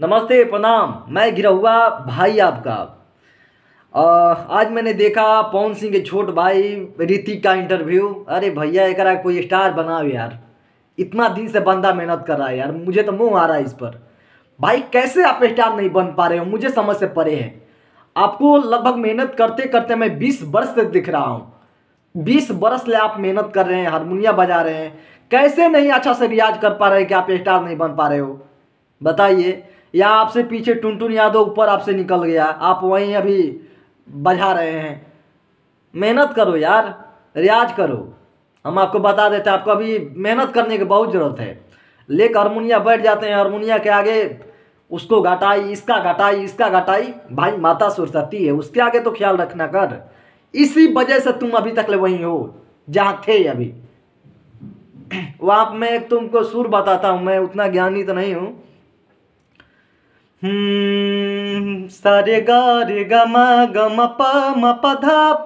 नमस्ते प्रणाम मैं गिरा हुआ भाई आपका आज मैंने देखा पवन सिंह के छोट भाई ऋतिक का इंटरव्यू अरे भैया एक कोई स्टार बना यार इतना दिन से बंदा मेहनत कर रहा है यार मुझे तो मुंह आ रहा है इस पर भाई कैसे आप स्टार नहीं बन पा रहे हो मुझे समझ से परे है आपको लगभग मेहनत करते करते मैं बीस वर्ष से दिख रहा हूँ बीस वर्ष से आप मेहनत कर रहे हैं हारमोनिया बजा रहे हैं कैसे नहीं अच्छा से रियाज कर पा रहे हैं कि आप स्टार नहीं बन पा रहे हो बताइए या आपसे पीछे टुनटुन यादव ऊपर आपसे निकल गया आप वहीं अभी बजा रहे हैं मेहनत करो यार रियाज करो हम आपको बता देते हैं आपको अभी मेहनत करने की बहुत ज़रूरत है लेकर हारमोनिया बैठ जाते हैं हारमोनिया के आगे उसको घटाई इसका घटाई इसका घटाई भाई माता सुरसती है उसके आगे तो ख्याल रखना कर इसी वजह से तुम अभी तक ले वहीं हो जहाँ थे अभी वहाँ मैं तुमको सुर बताता हूँ मैं उतना ज्ञानी तो नहीं हूँ हम्म, सारे गा रे ग म प म प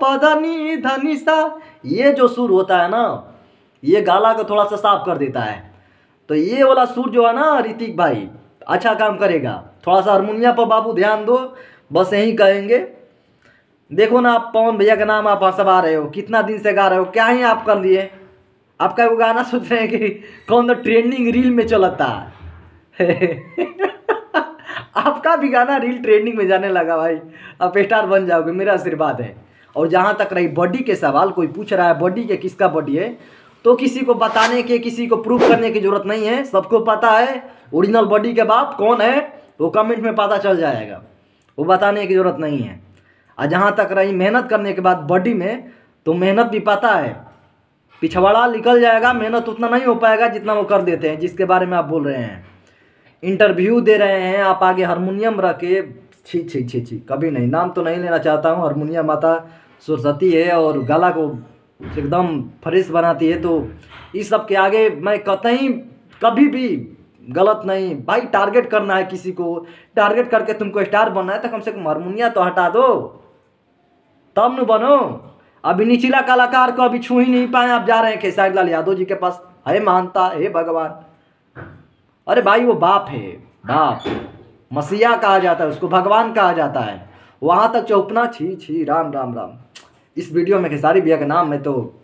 प धनी धनी सा ये जो सुर होता है ना ये गाला को थोड़ा सा साफ कर देता है तो ये वाला सुर जो है ना ऋतिक भाई अच्छा काम करेगा थोड़ा सा हारमोनिया पर बाबू ध्यान दो बस यही कहेंगे देखो ना आप पवन भैया का नाम आप सब आ रहे हो कितना दिन से गा रहे हो क्या ही आप कर लिए आपका वो गाना सोच रहे हैं कि कौन सा ट्रेंडिंग रील में चलता है आपका भी गाना रील ट्रेंडिंग में जाने लगा भाई आप स्टार बन जाओगे मेरा आशीर्वाद है और जहाँ तक रही बॉडी के सवाल कोई पूछ रहा है बॉडी के किसका बॉडी है तो किसी को बताने के किसी को प्रूफ करने की जरूरत नहीं है सबको पता है ओरिजिनल बॉडी के बाप कौन है वो कमेंट में पता चल जाएगा वो बताने की ज़रूरत नहीं है और जहाँ तक रही मेहनत करने के बाद बॉडी में तो मेहनत भी पता है पिछवाड़ा निकल जाएगा मेहनत उतना नहीं हो पाएगा जितना वो कर देते हैं जिसके बारे में आप बोल रहे हैं इंटरव्यू दे रहे हैं आप आगे हारमोनियम रख के छी छी छी छी कभी नहीं नाम तो नहीं लेना चाहता हूँ हारमोनियम माता सरस्वती है और गला को एकदम फ्रेश बनाती है तो इस सब के आगे मैं कतई कभी भी गलत नहीं भाई टारगेट करना है किसी को टारगेट करके तुमको स्टार बनना है तो कम से कम हारमोनिया तो हटा दो तब न बनो अभी निचला कलाकार को अभी छू ही नहीं पाए आप जा रहे हैं खेसारी लाल यादव जी के पास है मानता है भगवान अरे भाई वो बाप है बाप मसीहा कहा जाता है उसको भगवान कहा जाता है वहाँ तक चौपना छी छी राम राम राम इस वीडियो में खेसारी भैया का नाम है तो